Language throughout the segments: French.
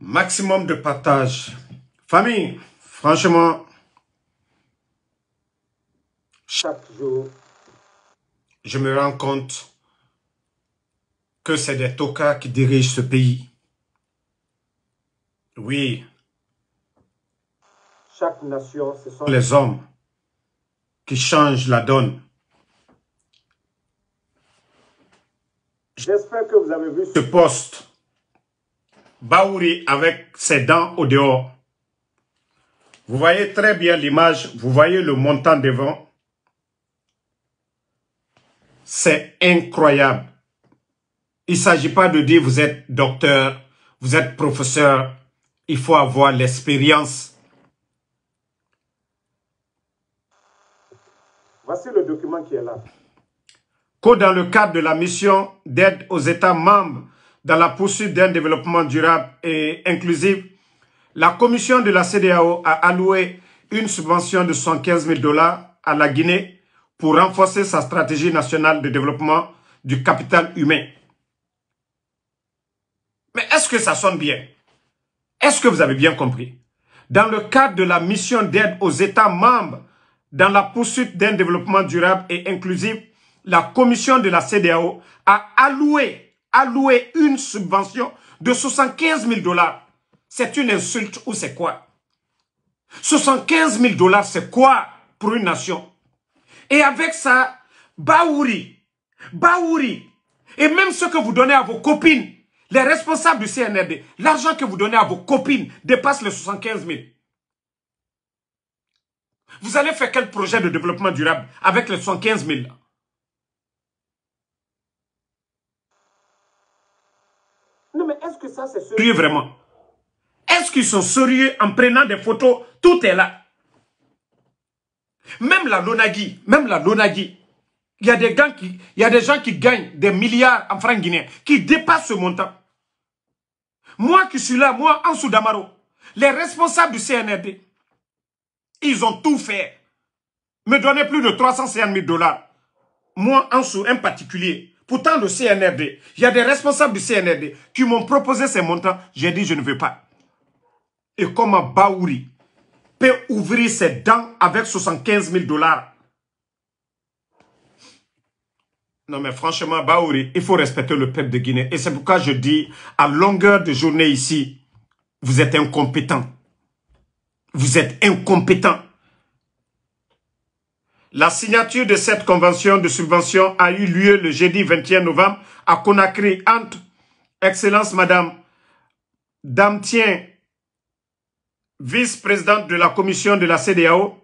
Maximum de partage. Famille, franchement, chaque jour, je me rends compte que c'est des Toka qui dirigent ce pays. Oui. Chaque nation, ce sont les hommes qui changent la donne. J'espère que vous avez vu ce poste Bauri avec ses dents au dehors. Vous voyez très bien l'image, vous voyez le montant devant. C'est incroyable. Il ne s'agit pas de dire vous êtes docteur, vous êtes professeur. Il faut avoir l'expérience. Voici le document qui est là. Que dans le cadre de la mission d'aide aux États membres dans la poursuite d'un développement durable et inclusif, la Commission de la CDAO a alloué une subvention de 115 000 dollars à la Guinée pour renforcer sa stratégie nationale de développement du capital humain. Mais est-ce que ça sonne bien Est-ce que vous avez bien compris Dans le cadre de la mission d'aide aux États membres dans la poursuite d'un développement durable et inclusif, la Commission de la CDAO a alloué allouer une subvention de 75 000 dollars, c'est une insulte ou c'est quoi 75 000 dollars, c'est quoi pour une nation Et avec ça, Baouri, Baouri, et même ce que vous donnez à vos copines, les responsables du CNRD, l'argent que vous donnez à vos copines dépasse les 75 000. Vous allez faire quel projet de développement durable avec les 75 000 est-ce que ça, c'est sérieux vraiment Est-ce qu'ils sont sérieux en prenant des photos Tout est là. Même la Lonagui, même la Lonagui, il y, a des gens qui, gagnent des milliards en francs guinéens, qui dépassent ce montant. Moi qui suis là, moi, en Damaro, les responsables du CNRD, ils ont tout fait. Me donner plus de 350 000 dollars. Moi, en un particulier, Pourtant, le CNRD, il y a des responsables du CNRD qui m'ont proposé ces montants. J'ai dit, je ne veux pas. Et comment Baouri peut ouvrir ses dents avec 75 000 dollars Non, mais franchement, Baouri, il faut respecter le peuple de Guinée. Et c'est pourquoi je dis, à longueur de journée ici, vous êtes incompétent. Vous êtes incompétent. La signature de cette convention de subvention a eu lieu le jeudi 21 novembre à Conakry entre Excellence Madame Damtien, vice-présidente de la commission de la CDAO,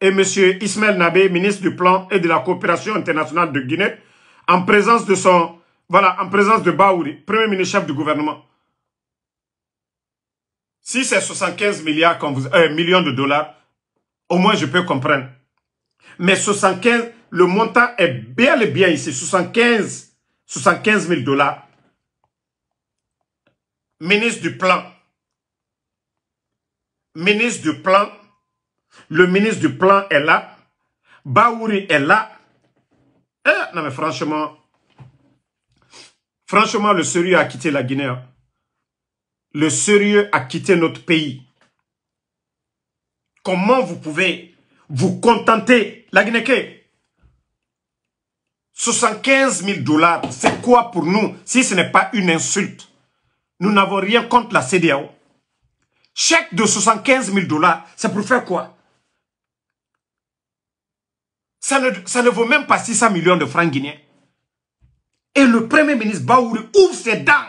et Monsieur Ismaël Nabé, ministre du Plan et de la Coopération internationale de Guinée, en présence de son, voilà, en présence de Baouri, premier ministre chef du gouvernement. Si c'est 75 milliards, vous, euh, millions de dollars, au moins je peux comprendre mais 75, le montant est bel et bien ici, 75, 75 000 dollars. Ministre du plan. Ministre du plan. Le ministre du plan est là. Baouri est là. Eh, non mais franchement, franchement, le sérieux a quitté la Guinée. Hein. Le sérieux a quitté notre pays. Comment vous pouvez vous contenter la Guinée, 75 000 dollars, c'est quoi pour nous si ce n'est pas une insulte Nous n'avons rien contre la CDAO. Chèque de 75 000 dollars, c'est pour faire quoi ça ne, vaut même pas 600 millions de francs guinéens. Et le premier ministre Baouri ouvre ses dents.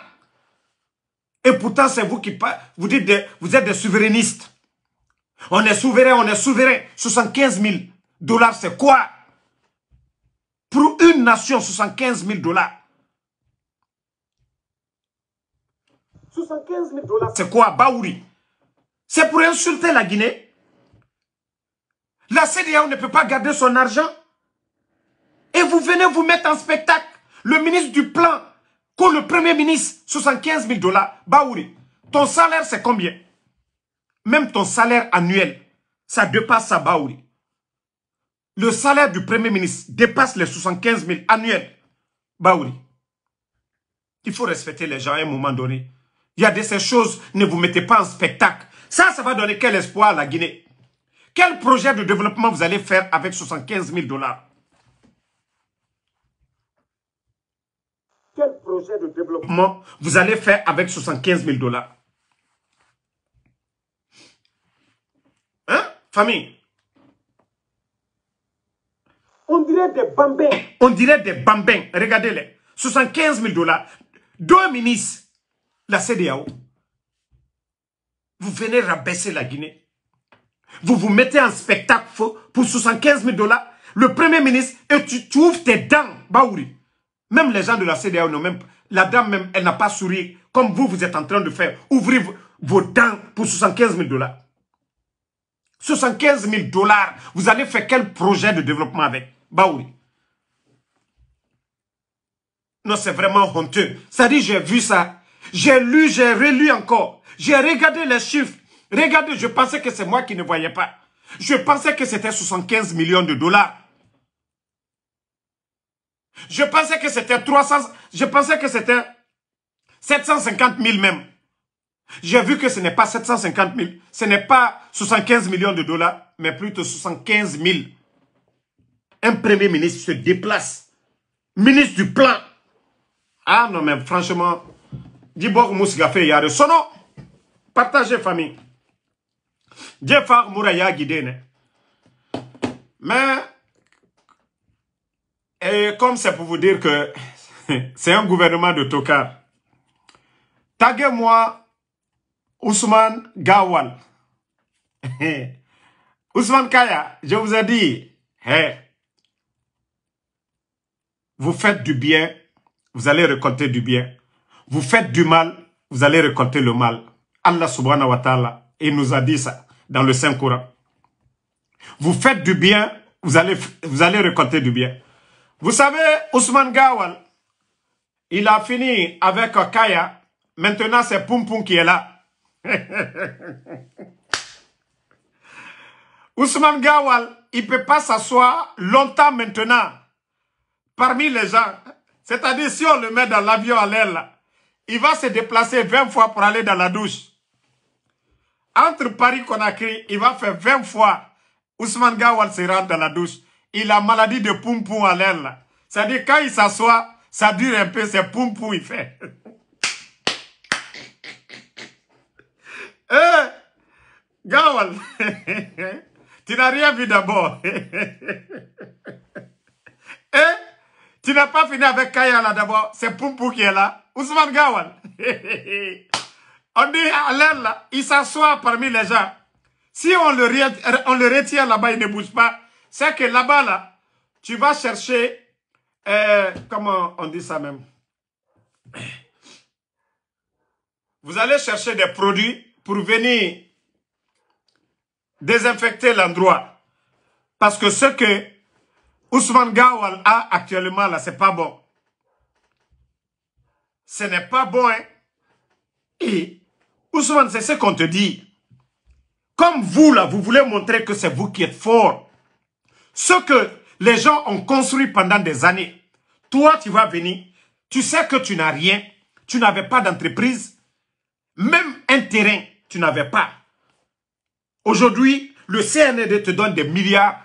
Et pourtant, c'est vous qui parlez. Vous, dites vous êtes des souverainistes. On est souverain, on est souverain. 75 000 dollars, c'est quoi Pour une nation, 75 000 dollars. 75 000 dollars, c'est quoi Baouri C'est pour insulter la Guinée La CDAO ne peut pas garder son argent et vous venez vous mettre en spectacle le ministre du plan pour le premier ministre, 75 000 dollars. Baouri, ton salaire c'est combien Même ton salaire annuel, ça dépasse ça, Baouri le salaire du Premier ministre dépasse les 75 000 annuels, Baouri, il faut respecter les gens à un moment donné. Il y a de ces choses, ne vous mettez pas en spectacle. Ça, ça va donner quel espoir à la Guinée Quel projet de développement vous allez faire avec 75 000 dollars Quel projet de développement vous allez faire avec 75 000 dollars Hein, famille on dirait des bambins. On dirait des bambins. Regardez-les. 75 000 dollars. Deux ministres. La CDAO. Vous venez rabaisser la Guinée. Vous vous mettez en spectacle faux pour 75 000 dollars. Le premier ministre, et tu ouvres tes dents, Baouri. Même les gens de la CDAO même La dame même, elle n'a pas souri comme vous, vous êtes en train de faire. Ouvrez vos dents pour 75 000 dollars. 75 000 dollars, vous allez faire quel projet de développement avec bah oui Non, c'est vraiment honteux. Ça dit, j'ai vu ça. J'ai lu, j'ai relu encore. J'ai regardé les chiffres. Regardez, je pensais que c'est moi qui ne voyais pas. Je pensais que c'était 75 millions de dollars. Je pensais que c'était 300, je pensais que c'était 750 000 même. J'ai vu que ce n'est pas 750 000, ce n'est pas 75 millions de dollars, mais plutôt 75 000 un premier ministre se déplace, ministre du plan. Ah non, mais franchement, Dibor Mousgafé Yare Sono, partagez famille. Djefar Mouraya Guidene. Mais, et comme c'est pour vous dire que c'est un gouvernement de tocard, taguez-moi Ousmane Gawal. Ousmane Kaya, je vous ai dit, hé vous faites du bien, vous allez récolter du bien. Vous faites du mal, vous allez récolter le mal. Allah subhanahu wa ta'ala, il nous a dit ça dans le saint courant Vous faites du bien, vous allez, vous allez récolter du bien. Vous savez, Ousmane Gawal, il a fini avec Kaya. Maintenant, c'est Poum qui est là. Ousmane Gawal, il ne peut pas s'asseoir longtemps maintenant parmi les gens. C'est-à-dire, si on le met dans l'avion à l'aile, il va se déplacer 20 fois pour aller dans la douche. Entre Paris Conakry, il va faire 20 fois. Ousmane Gawal se rend dans la douche. Il a maladie de pompon à l'aile. C'est-à-dire, quand il s'assoit, ça dure un peu, c'est pompon il fait. Eh, Gawal, tu n'as rien vu d'abord. eh, tu n'as pas fini avec Kaya là d'abord. C'est Pou qui est là. Ousmane Gawal. on dit à là, il s'assoit parmi les gens. Si on le, on le retient là-bas, il ne bouge pas. C'est que là-bas là, tu vas chercher... Euh, comment on dit ça même Vous allez chercher des produits pour venir désinfecter l'endroit. Parce que ce que Ousmane Gawal a actuellement là, c'est pas bon. Ce n'est pas bon. Hein? Et Ousmane, c'est ce qu'on te dit. Comme vous là, vous voulez montrer que c'est vous qui êtes fort. Ce que les gens ont construit pendant des années. Toi, tu vas venir. Tu sais que tu n'as rien. Tu n'avais pas d'entreprise. Même un terrain, tu n'avais pas. Aujourd'hui, le CND te donne des milliards.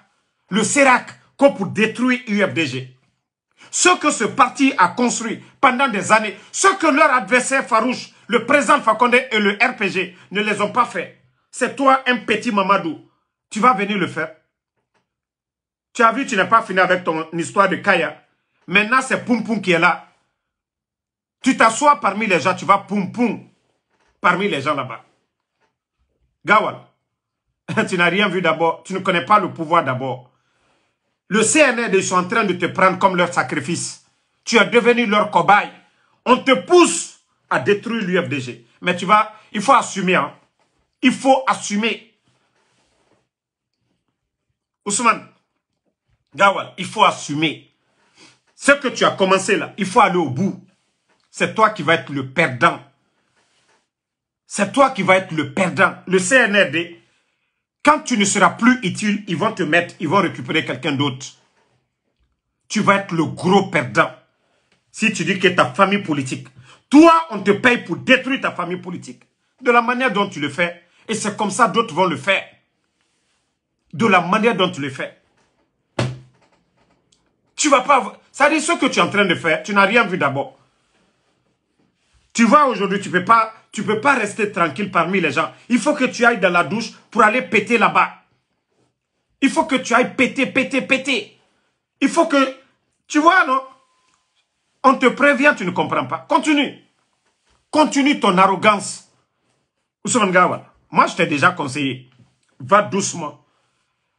Le CERAC qu'on pour détruire UFDG. Ce que ce parti a construit pendant des années, ce que leur adversaire farouche, le président Fakonde et le RPG, ne les ont pas fait. C'est toi, un petit Mamadou. Tu vas venir le faire. Tu as vu, tu n'es pas fini avec ton histoire de Kaya. Maintenant, c'est Poum Poum qui est là. Tu t'assois parmi les gens, tu vas Poum parmi les gens là-bas. Gawal, tu n'as rien vu d'abord, tu ne connais pas le pouvoir d'abord. Le CNRD, ils sont en train de te prendre comme leur sacrifice. Tu as devenu leur cobaye. On te pousse à détruire l'UFDG. Mais tu vas, il faut assumer. Hein. Il faut assumer. Ousmane, Gawal, il faut assumer. Ce que tu as commencé là, il faut aller au bout. C'est toi qui vas être le perdant. C'est toi qui vas être le perdant. Le CNRD, quand tu ne seras plus utile, ils vont te mettre, ils vont récupérer quelqu'un d'autre. Tu vas être le gros perdant. Si tu dis que ta famille politique, toi, on te paye pour détruire ta famille politique. De la manière dont tu le fais. Et c'est comme ça d'autres vont le faire. De la manière dont tu le fais. Tu vas pas... Ça dit ce que tu es en train de faire. Tu n'as rien vu d'abord. Tu vois, aujourd'hui, tu ne peux pas tu ne peux pas rester tranquille parmi les gens. Il faut que tu ailles dans la douche pour aller péter là-bas. Il faut que tu ailles péter, péter, péter. Il faut que... Tu vois, non On te prévient, tu ne comprends pas. Continue. Continue ton arrogance. Ousmane Gawa, moi je t'ai déjà conseillé. Va doucement.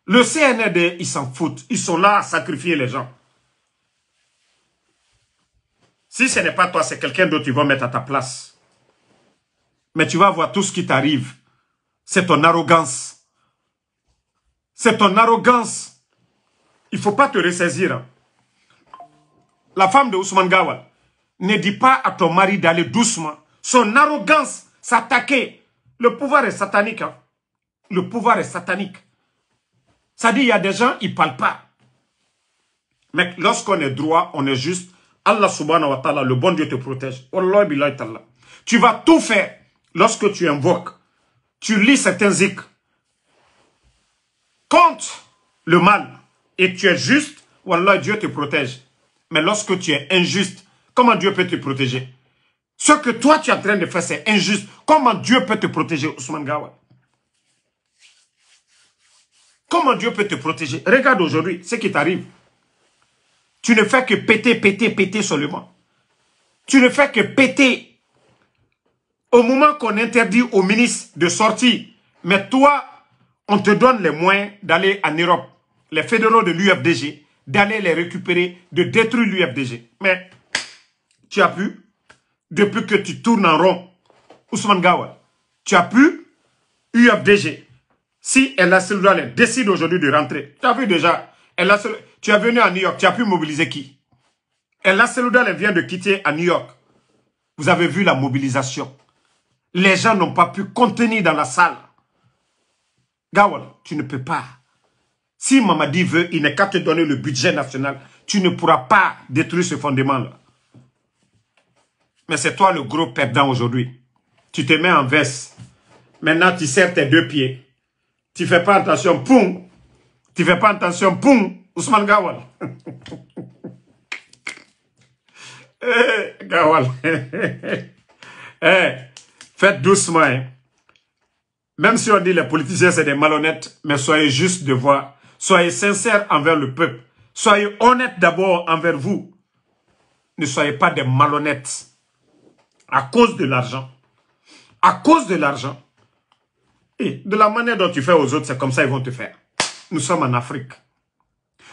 Le CNRD, ils s'en foutent. Ils sont là à sacrifier les gens. Si ce n'est pas toi, c'est quelqu'un d'autre, qui vont mettre à ta place. Mais tu vas voir tout ce qui t'arrive. C'est ton arrogance. C'est ton arrogance. Il ne faut pas te ressaisir. Hein. La femme de Ousmane Gawal ne dit pas à ton mari d'aller doucement. Son arrogance s'attaquer. Le pouvoir est satanique. Hein. Le pouvoir est satanique. Ça dit, il y a des gens, ils ne parlent pas. Mais lorsqu'on est droit, on est juste. Allah subhanahu wa ta'ala, le bon Dieu te protège. Tu vas tout faire lorsque tu invoques, tu lis certains zik, contre le mal et tu es juste, Wallah, Dieu te protège. Mais lorsque tu es injuste, comment Dieu peut te protéger Ce que toi, tu es en train de faire, c'est injuste. Comment Dieu peut te protéger, Ousmane Gawa Comment Dieu peut te protéger Regarde aujourd'hui ce qui t'arrive. Tu ne fais que péter, péter, péter seulement. Tu ne fais que péter au moment qu'on interdit aux ministres de sortir, mais toi, on te donne les moyens d'aller en Europe, les fédéraux de l'UFDG, d'aller les récupérer, de détruire l'UFDG. Mais tu as pu, depuis que tu tournes en rond, Ousmane Gawa, tu as pu, UFDG, si El Asseloudalen décide aujourd'hui de rentrer, tu as vu déjà, tu es venu à New York, tu as pu mobiliser qui El vient de quitter à New York. Vous avez vu la mobilisation. Les gens n'ont pas pu contenir dans la salle. Gawal, tu ne peux pas. Si Mamadi veut, il n'est qu'à te donner le budget national. Tu ne pourras pas détruire ce fondement-là. Mais c'est toi le gros perdant aujourd'hui. Tu te mets en veste. Maintenant, tu serres tes deux pieds. Tu fais pas attention, poum. Tu fais pas attention, poum. Ousmane Gawal. Eh, Gawal. Eh, Faites doucement. Même si on dit les politiciens, c'est des malhonnêtes, mais soyez juste de voir. Soyez sincères envers le peuple. Soyez honnêtes d'abord envers vous. Ne soyez pas des malhonnêtes. À cause de l'argent. À cause de l'argent. Et de la manière dont tu fais aux autres, c'est comme ça qu'ils vont te faire. Nous sommes en Afrique.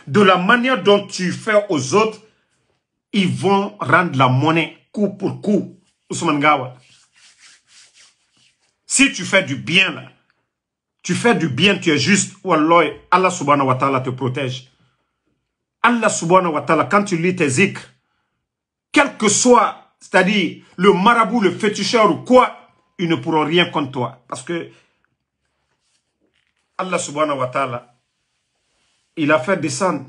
De la manière dont tu fais aux autres, ils vont rendre la monnaie coup pour coup. Ousmane Gawa. Si tu fais du bien, tu fais du bien, tu es juste, ou Allah subhanahu wa ta'ala te protège. Allah subhanahu wa ta'ala, quand tu lis tes zikr, quel que soit, c'est-à-dire le marabout, le féticheur ou quoi, ils ne pourront rien contre toi. Parce que Allah subhanahu wa ta'ala, il a fait descendre.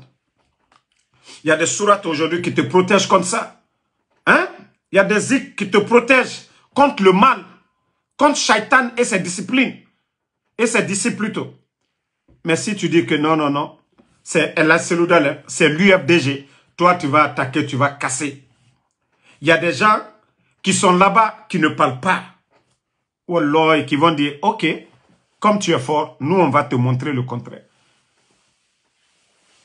Il y a des sourates aujourd'hui qui te protègent comme ça. Hein? Il y a des zikr qui te protègent contre le mal contre Shaitan et ses disciplines. Et ses disciples plutôt. Mais si tu dis que non, non, non, c'est c'est l'UFDG, toi tu vas attaquer, tu vas casser. Il y a des gens qui sont là-bas, qui ne parlent pas. Ou et qui vont dire, ok, comme tu es fort, nous on va te montrer le contraire.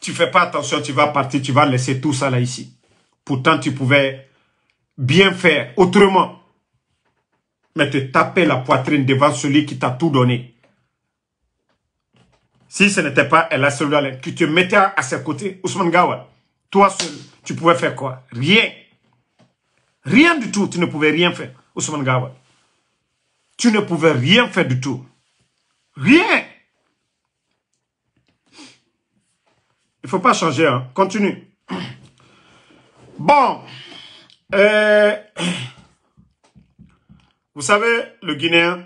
Tu fais pas attention, tu vas partir, tu vas laisser tout ça là ici. Pourtant, tu pouvais bien faire autrement mais te taper la poitrine devant celui qui t'a tout donné. Si ce n'était pas elle, El là qui te mettait à ses côtés, Ousmane Gawad, toi seul, tu pouvais faire quoi Rien. Rien du tout, tu ne pouvais rien faire, Ousmane Gawad. Tu ne pouvais rien faire du tout. Rien. Il ne faut pas changer, hein. continue. Bon. Euh... Vous savez, le Guinéen,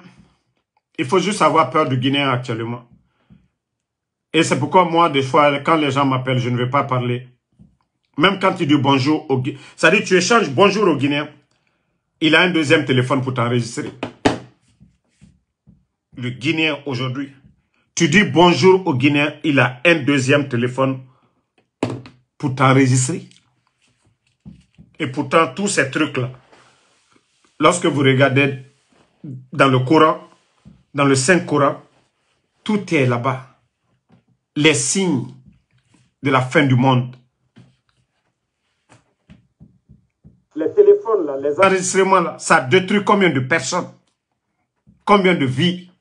il faut juste avoir peur du Guinéen actuellement. Et c'est pourquoi moi, des fois, quand les gens m'appellent, je ne vais pas parler. Même quand tu dis bonjour au Guinéen, ça dit tu échanges bonjour au Guinéen, il a un deuxième téléphone pour t'enregistrer. Le Guinéen aujourd'hui, tu dis bonjour au Guinéen, il a un deuxième téléphone pour t'enregistrer. Et pourtant, tous ces trucs-là, lorsque vous regardez dans le Coran, dans le Saint Coran, tout est là-bas. Les signes de la fin du monde. Les téléphones, les enregistrements, là, ça détruit combien de personnes Combien de vies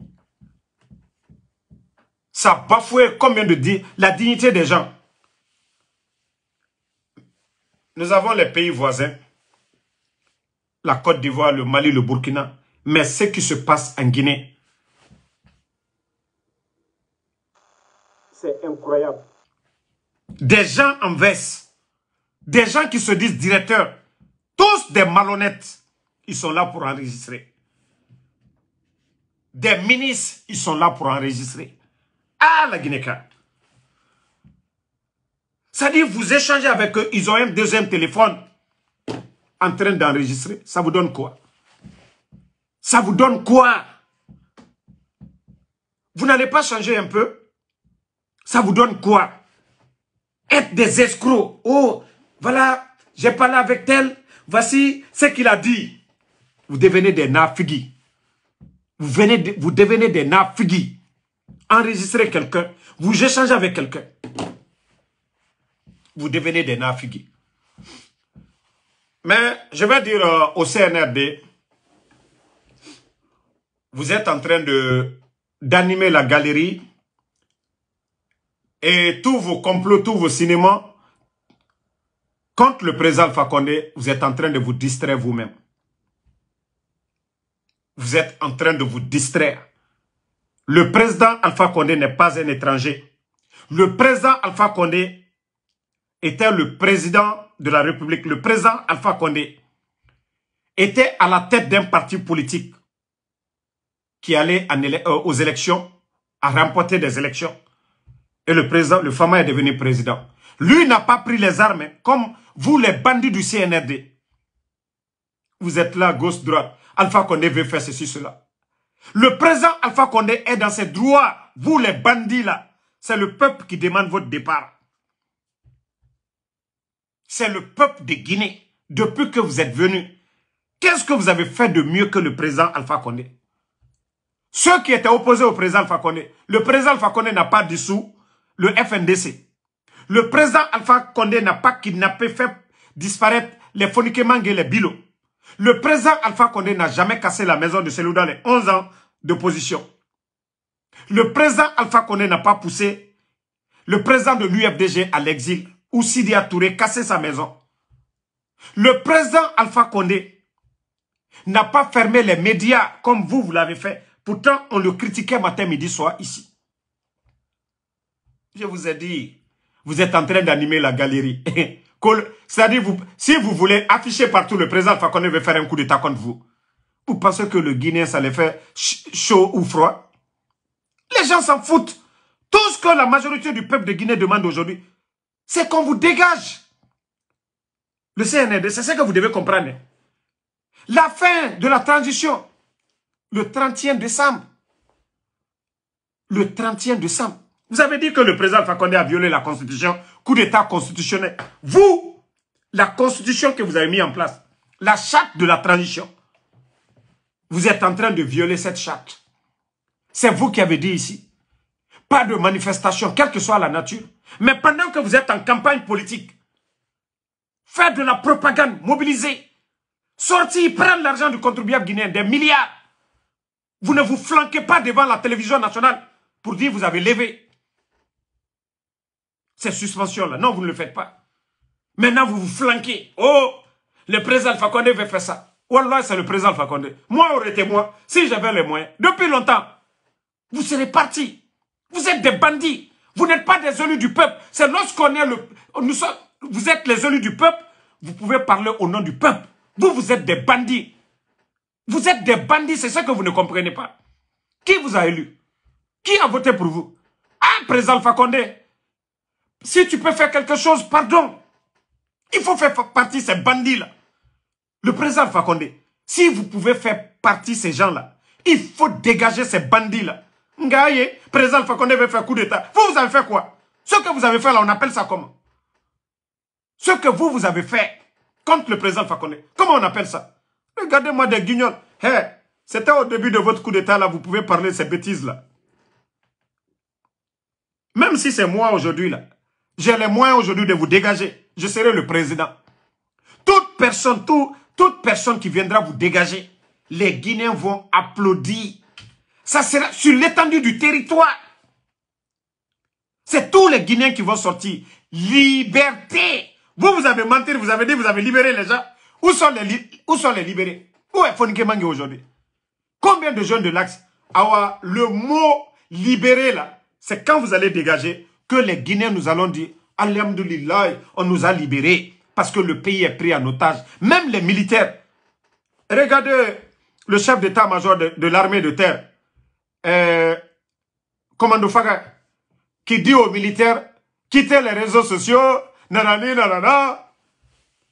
Ça bafouait combien de la dignité des gens Nous avons les pays voisins la Côte d'Ivoire, le Mali, le Burkina, mais ce qui se passe en Guinée, c'est incroyable. Des gens en veste, des gens qui se disent directeurs, tous des malhonnêtes, ils sont là pour enregistrer. Des ministres, ils sont là pour enregistrer. Ah, la guinée C'est-à-dire, vous échangez avec eux, ils ont un deuxième téléphone en train d'enregistrer, ça vous donne quoi Ça vous donne quoi Vous n'allez pas changer un peu Ça vous donne quoi Être des escrocs. Oh, voilà, j'ai parlé avec tel. Voici ce qu'il a dit. Vous devenez des nafigis. Vous, venez vous devenez des nafigis. Enregistrez quelqu'un. Vous échangez avec quelqu'un. Vous devenez des nafigis. Mais je vais dire euh, au CNRD, vous êtes en train d'animer la galerie et tous vos complots, tous vos cinémas contre le président Condé, vous êtes en train de vous distraire vous-même. Vous êtes en train de vous distraire. Le président Alpha Condé n'est pas un étranger. Le président Alpha Condé était le président de la République, le président Alpha Condé, était à la tête d'un parti politique qui allait euh, aux élections, à remporter des élections. Et le président, le Fama est devenu président. Lui n'a pas pris les armes, comme vous les bandits du CNRD. Vous êtes là, gauche-droite. Alpha Condé veut faire ceci, cela. Le président Alpha Condé est dans ses droits. Vous les bandits là, c'est le peuple qui demande votre départ c'est le peuple de Guinée, depuis que vous êtes venu, Qu'est-ce que vous avez fait de mieux que le président Alpha Condé Ceux qui étaient opposés au président Alpha Condé, le président Alpha Condé n'a pas dissous le FNDC. Le président Alpha Condé n'a pas kidnappé, fait disparaître les Fonikemangue et les Bilo. Le président Alpha Condé n'a jamais cassé la maison de Selou dans les 11 ans d'opposition. Le président Alpha Condé n'a pas poussé le président de l'UFDG à l'exil ou Sidi Touré casser sa maison. Le président Alpha Condé n'a pas fermé les médias comme vous, vous l'avez fait. Pourtant, on le critiquait matin, midi, soir ici. Je vous ai dit, vous êtes en train d'animer la galerie. C'est-à-dire, si vous voulez afficher partout le président Alpha Condé veut faire un coup d'État contre vous, vous pensez que le Guinéen, ça les fait chaud ou froid Les gens s'en foutent. Tout ce que la majorité du peuple de Guinée demande aujourd'hui, c'est qu'on vous dégage. Le CNRD, c'est ce que vous devez comprendre. La fin de la transition, le 31 décembre. Le 31 décembre. Vous avez dit que le président Fakonde a violé la constitution, coup d'état constitutionnel. Vous, la constitution que vous avez mise en place, la charte de la transition, vous êtes en train de violer cette charte. C'est vous qui avez dit ici. Pas de manifestation, quelle que soit la nature. Mais pendant que vous êtes en campagne politique, faire de la propagande, mobiliser, sortir, prendre l'argent du contribuable guinéen, des milliards. Vous ne vous flanquez pas devant la télévision nationale pour dire vous avez levé ces suspensions-là. Non, vous ne le faites pas. Maintenant, vous vous flanquez. Oh, le président Fakonde veut faire ça. Wallah, c'est le président Fakonde. Moi, aurait été moi, si j'avais les moyens. Depuis longtemps, vous serez partis. Vous êtes des bandits. Vous n'êtes pas des élus du peuple. C'est lorsqu'on est le... Nous vous êtes les élus du peuple. Vous pouvez parler au nom du peuple. Vous, vous êtes des bandits. Vous êtes des bandits, c'est ça que vous ne comprenez pas. Qui vous a élu Qui a voté pour vous Ah, président Fakonde, si tu peux faire quelque chose, pardon. Il faut faire partie de ces bandits-là. Le président Fakonde, si vous pouvez faire partie de ces gens-là, il faut dégager ces bandits-là. Ngaye, président Fakonde veut faire coup d'État. Vous, vous avez fait quoi Ce que vous avez fait là, on appelle ça comment Ce que vous, vous avez fait contre le président Fakonde comment on appelle ça Regardez-moi des guignols. c'était au début de votre coup d'État là, vous pouvez parler ces bêtises là. Même si c'est moi aujourd'hui là, j'ai les moyens aujourd'hui de vous dégager. Je serai le président. Toute personne, tout, toute personne qui viendra vous dégager, les Guinéens vont applaudir. Ça sera sur l'étendue du territoire. C'est tous les Guinéens qui vont sortir. Liberté. Vous, vous avez menti, vous avez dit, vous avez libéré les gens. Où sont les, où sont les libérés Où est Fonike Mange aujourd'hui Combien de jeunes de l'Axe avoir le mot libéré là, c'est quand vous allez dégager que les Guinéens nous allons dire Alhamdulillah, on nous a libérés parce que le pays est pris en otage. Même les militaires. Regardez le chef d'état-major de l'armée de terre. Euh, commando Faga, qui dit aux militaires, quittez les réseaux sociaux, nanani, nanana.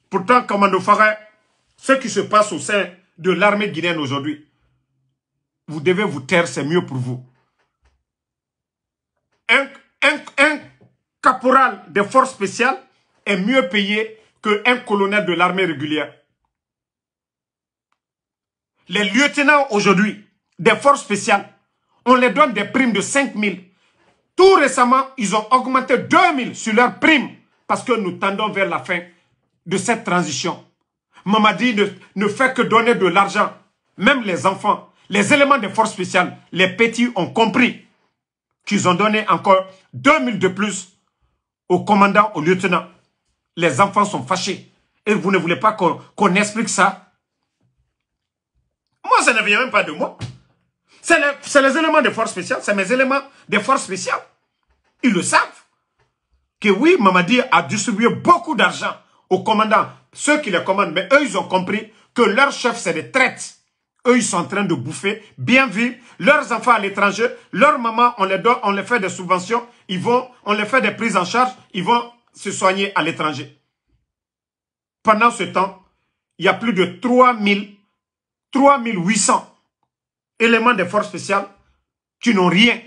Pourtant, commando Faga, ce qui se passe au sein de l'armée guinéenne aujourd'hui, vous devez vous taire, c'est mieux pour vous. Un, un caporal des forces spéciales est mieux payé qu'un colonel de l'armée régulière. Les lieutenants aujourd'hui des forces spéciales on les donne des primes de 5 000. Tout récemment, ils ont augmenté 2 000 sur leurs primes parce que nous tendons vers la fin de cette transition. Mamadi ne, ne fait que donner de l'argent. Même les enfants, les éléments des forces spéciales, les petits ont compris qu'ils ont donné encore 2 000 de plus au commandant, au lieutenant. Les enfants sont fâchés. Et vous ne voulez pas qu'on explique ça Moi, ça ne vient même pas de moi. C'est les éléments des forces spéciales, c'est mes éléments des forces spéciales. Ils le savent. Que oui, Mamadi a distribué beaucoup d'argent aux commandants, ceux qui les commandent, mais eux, ils ont compris que leur chef, c'est des traites. Eux, ils sont en train de bouffer, bien vivre, leurs enfants à l'étranger, leurs mamans, on les donne, on les fait des subventions, ils vont, on les fait des prises en charge, ils vont se soigner à l'étranger. Pendant ce temps, il y a plus de 3000, 3800 éléments des forces spéciales qui n'ont rien,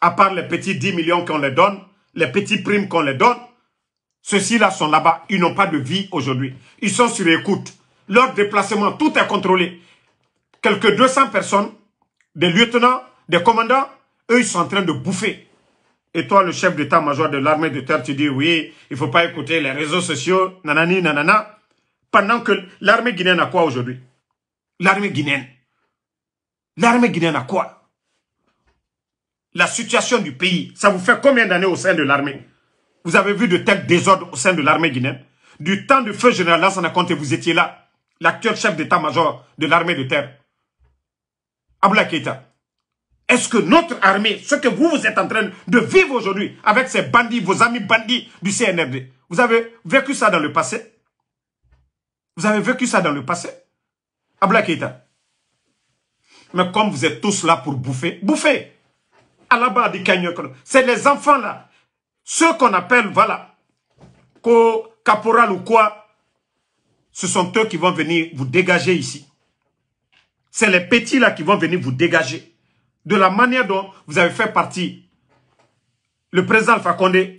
à part les petits 10 millions qu'on les donne, les petits primes qu'on les donne. Ceux-ci-là sont là-bas, ils n'ont pas de vie aujourd'hui. Ils sont sur écoute. Leur déplacement, tout est contrôlé. Quelques 200 personnes, des lieutenants, des commandants, eux, ils sont en train de bouffer. Et toi, le chef d'état-major de l'armée de terre, tu dis, oui, il faut pas écouter les réseaux sociaux, nanani, nanana. Pendant que l'armée guinéenne a quoi aujourd'hui L'armée guinéenne, L'armée guinéenne a quoi La situation du pays, ça vous fait combien d'années au sein de l'armée Vous avez vu de tels désordres au sein de l'armée guinéenne Du temps du feu général a compté, vous étiez là, l'actuel chef d'état-major de l'armée de terre. Abla est-ce que notre armée, ce que vous, vous êtes en train de vivre aujourd'hui avec ces bandits, vos amis bandits du CNRD, vous avez vécu ça dans le passé Vous avez vécu ça dans le passé Abla Keita, mais comme vous êtes tous là pour bouffer, bouffer À la barre du C'est les enfants là. Ceux qu'on appelle, voilà, caporal ou quoi, ce sont eux qui vont venir vous dégager ici. C'est les petits là qui vont venir vous dégager. De la manière dont vous avez fait partie, le président Fakonde et,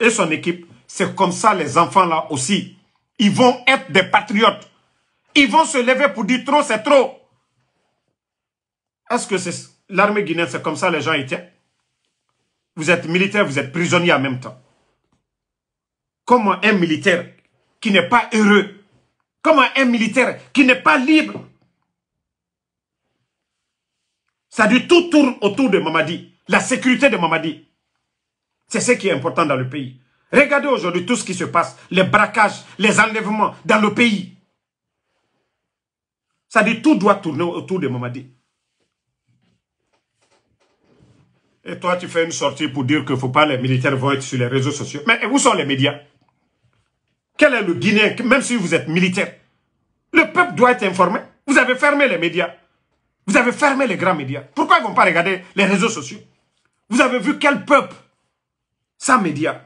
et son équipe, c'est comme ça les enfants là aussi. Ils vont être des patriotes. Ils vont se lever pour dire trop, c'est trop. Est-ce que c'est l'armée guinéenne, c'est comme ça les gens étaient Vous êtes militaire, vous êtes prisonnier en même temps. Comment un militaire qui n'est pas heureux, comment un militaire qui n'est pas libre, ça dit tout tourne autour de Mamadi, la sécurité de Mamadi. C'est ce qui est important dans le pays. Regardez aujourd'hui tout ce qui se passe, les braquages, les enlèvements dans le pays. Ça dit tout doit tourner autour de Mamadi. Et toi, tu fais une sortie pour dire que faut pas les militaires vont être sur les réseaux sociaux. Mais où sont les médias Quel est le Guinée même si vous êtes militaire Le peuple doit être informé. Vous avez fermé les médias. Vous avez fermé les grands médias. Pourquoi ils vont pas regarder les réseaux sociaux Vous avez vu quel peuple sans médias.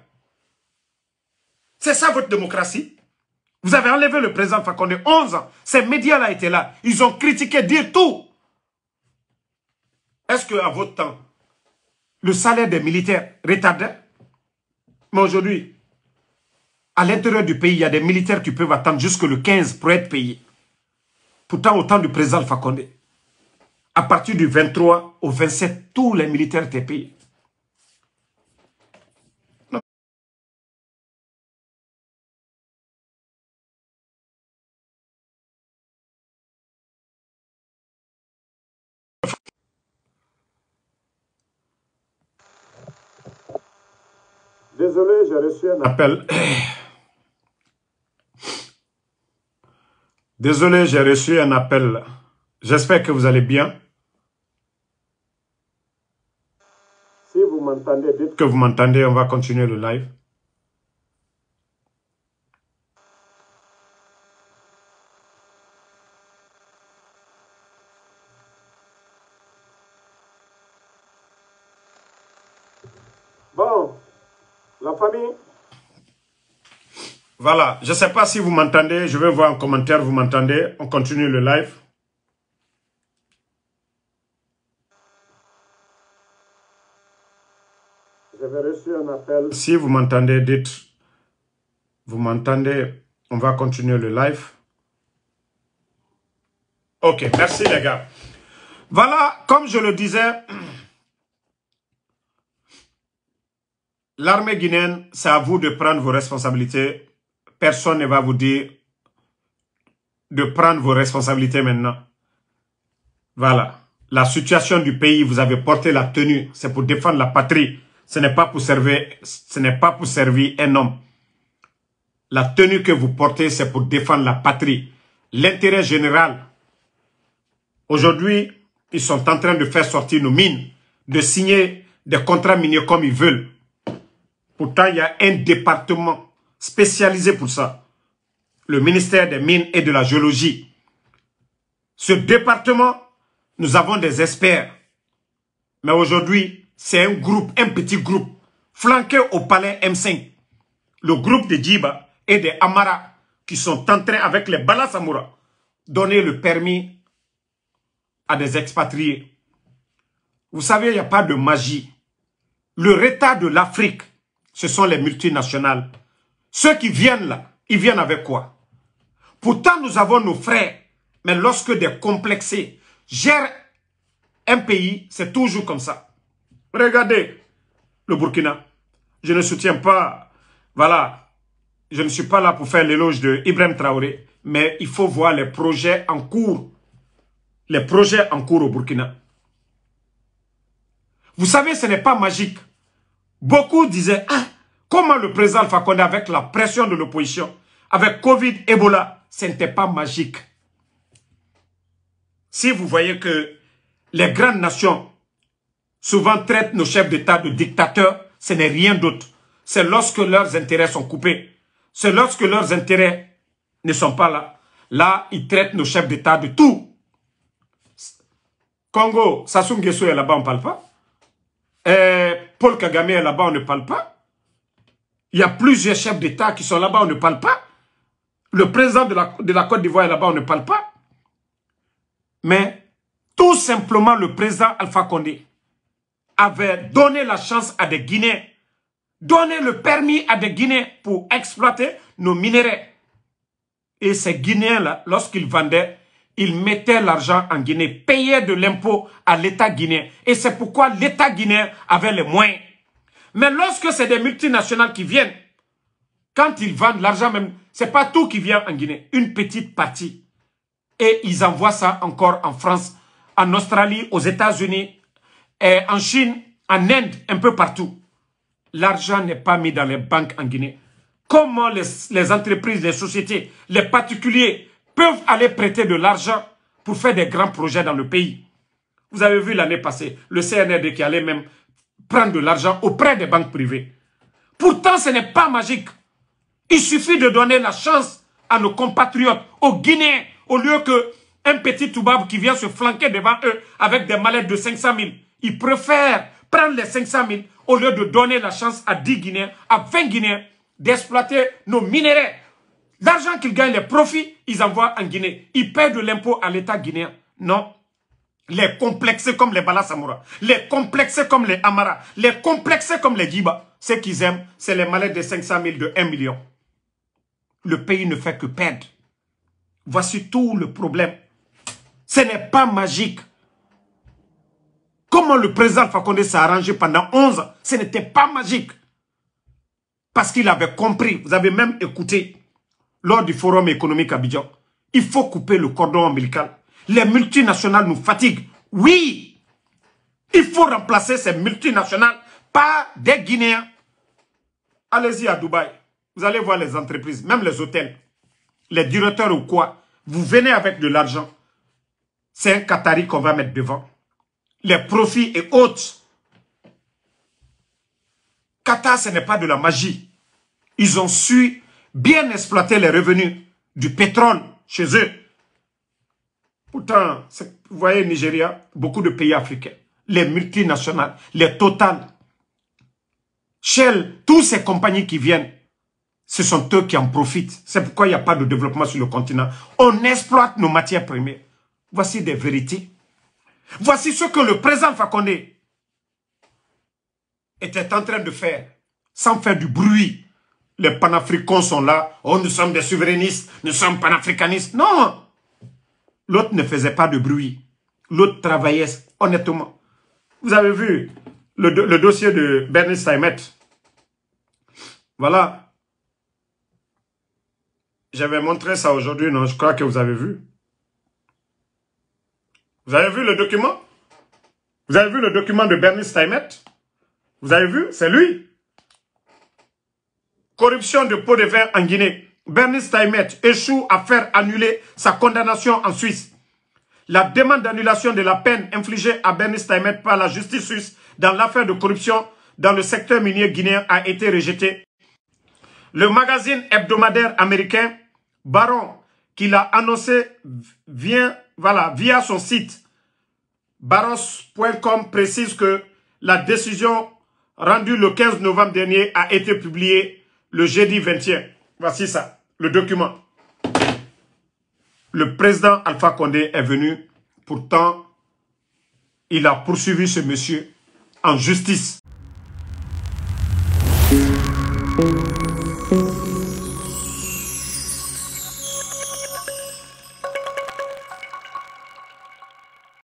C'est ça votre démocratie Vous avez enlevé le président Fakonde 11 ans. Ces médias-là étaient là. Ils ont critiqué, dit tout. Est-ce qu'à votre temps, le salaire des militaires retardé. Mais aujourd'hui, à l'intérieur du pays, il y a des militaires qui peuvent attendre jusqu'au 15 pour être payés. Pourtant, au temps du président Fakonde, à partir du 23 au 27, tous les militaires étaient payés. désolé, j'ai reçu un appel. Désolé, j'ai reçu un appel. J'espère que vous allez bien. Si vous m'entendez, dites que vous m'entendez, on va continuer le live. Voilà, je ne sais pas si vous m'entendez. Je vais voir en commentaire, vous m'entendez. On continue le live. reçu un appel. Si vous m'entendez, dites. Vous m'entendez. On va continuer le live. Ok, merci les gars. Voilà, comme je le disais, l'armée guinéenne, c'est à vous de prendre vos responsabilités personne ne va vous dire de prendre vos responsabilités maintenant. Voilà. La situation du pays, vous avez porté la tenue, c'est pour défendre la patrie. Ce n'est pas pour servir, ce n'est pas pour servir un homme. La tenue que vous portez, c'est pour défendre la patrie. L'intérêt général. Aujourd'hui, ils sont en train de faire sortir nos mines, de signer des contrats miniers comme ils veulent. Pourtant, il y a un département spécialisé pour ça. Le ministère des Mines et de la Géologie. Ce département, nous avons des experts. Mais aujourd'hui, c'est un groupe, un petit groupe, flanqué au palais M5. Le groupe des Djiba et des Amara qui sont en train, avec les Balasamura, donner le permis à des expatriés. Vous savez, il n'y a pas de magie. Le retard de l'Afrique, ce sont les multinationales. Ceux qui viennent là, ils viennent avec quoi Pourtant, nous avons nos frères. Mais lorsque des complexés gèrent un pays, c'est toujours comme ça. Regardez le Burkina. Je ne soutiens pas, voilà, je ne suis pas là pour faire l'éloge de Ibrahim Traoré, mais il faut voir les projets en cours. Les projets en cours au Burkina. Vous savez, ce n'est pas magique. Beaucoup disaient, ah, Comment le président Alpha avec la pression de l'opposition, avec Covid, Ebola, ce n'était pas magique. Si vous voyez que les grandes nations souvent traitent nos chefs d'État de dictateurs, ce n'est rien d'autre. C'est lorsque leurs intérêts sont coupés. C'est lorsque leurs intérêts ne sont pas là. Là, ils traitent nos chefs d'État de tout. Congo, Sassou Nguesso est là-bas, on ne parle pas. Euh, Paul Kagame est là-bas, on ne parle pas. Il y a plusieurs chefs d'État qui sont là-bas, on ne parle pas. Le président de la, Côte d'Ivoire est là-bas, on ne parle pas. Mais tout simplement, le président Alpha Condé avait donné la chance à des Guinéens, donné le permis à des Guinéens pour exploiter nos minéraux. Et ces Guinéens-là, lorsqu'ils vendaient, ils mettaient l'argent en Guinée, payaient de l'impôt à l'État guinéen. Et c'est pourquoi l'État guinéen avait les moyens mais lorsque c'est des multinationales qui viennent, quand ils vendent l'argent même, n'est pas tout qui vient en Guinée, une petite partie. Et ils envoient ça encore en France, en Australie, aux États-Unis, en Chine, en Inde, un peu partout. L'argent n'est pas mis dans les banques en Guinée. Comment les, les entreprises, les sociétés, les particuliers peuvent aller prêter de l'argent pour faire des grands projets dans le pays Vous avez vu l'année passée, le CNRD qui allait même prendre de l'argent auprès des banques privées. Pourtant, ce n'est pas magique. Il suffit de donner la chance à nos compatriotes, aux Guinéens, au lieu que un petit Toubab qui vient se flanquer devant eux avec des mallettes de 500 000. Ils préfèrent prendre les 500 000 au lieu de donner la chance à 10 Guinéens, à 20 Guinéens d'exploiter nos minéraux. L'argent qu'ils gagnent, les profits, ils envoient en Guinée. Ils paient de l'impôt à l'État guinéen. Non, les complexés comme les Bala les complexés comme les Amara, les complexés comme les Giba, Ce qu'ils aiment, c'est les malades de 500 000, de 1 million. Le pays ne fait que perdre. Voici tout le problème. Ce n'est pas magique. Comment le président Fakonde s'est arrangé pendant 11 ans, ce n'était pas magique. Parce qu'il avait compris, vous avez même écouté, lors du forum économique Abidjan, il faut couper le cordon ombilical les multinationales nous fatiguent. Oui, il faut remplacer ces multinationales par des Guinéens. Allez-y à Dubaï, vous allez voir les entreprises, même les hôtels, les directeurs ou quoi. Vous venez avec de l'argent. C'est un Qatari qu'on va mettre devant. Les profits et autres. Qatar, ce n'est pas de la magie. Ils ont su bien exploiter les revenus du pétrole chez eux. Pourtant, vous voyez, Nigeria, beaucoup de pays africains, les multinationales, les Total, Shell, toutes ces compagnies qui viennent, ce sont eux qui en profitent. C'est pourquoi il n'y a pas de développement sur le continent. On exploite nos matières premières. Voici des vérités. Voici ce que le président Fakonde était en train de faire, sans faire du bruit. Les panafricains sont là. Oh, nous sommes des souverainistes, nous sommes panafricanistes. Non! L'autre ne faisait pas de bruit. L'autre travaillait honnêtement. Vous avez vu le, dossier de Bernie Steinmet. Voilà. J'avais montré ça aujourd'hui, non Je crois que vous avez vu. Vous avez vu le document Vous avez vu le document de Bernie Steinmet Vous avez vu C'est lui. Corruption de pot de verre en Guinée. Bernie Steinmetz échoue à faire annuler sa condamnation en Suisse. La demande d'annulation de la peine infligée à Bernie Steinmetz par la justice suisse dans l'affaire de corruption dans le secteur minier guinéen a été rejetée. Le magazine hebdomadaire américain Baron, qui l'a annoncé vient, voilà, via son site barons.com précise que la décision rendue le 15 novembre dernier a été publiée le jeudi 21. Voici ça le document. Le président Alpha Condé est venu, pourtant, il a poursuivi ce monsieur en justice.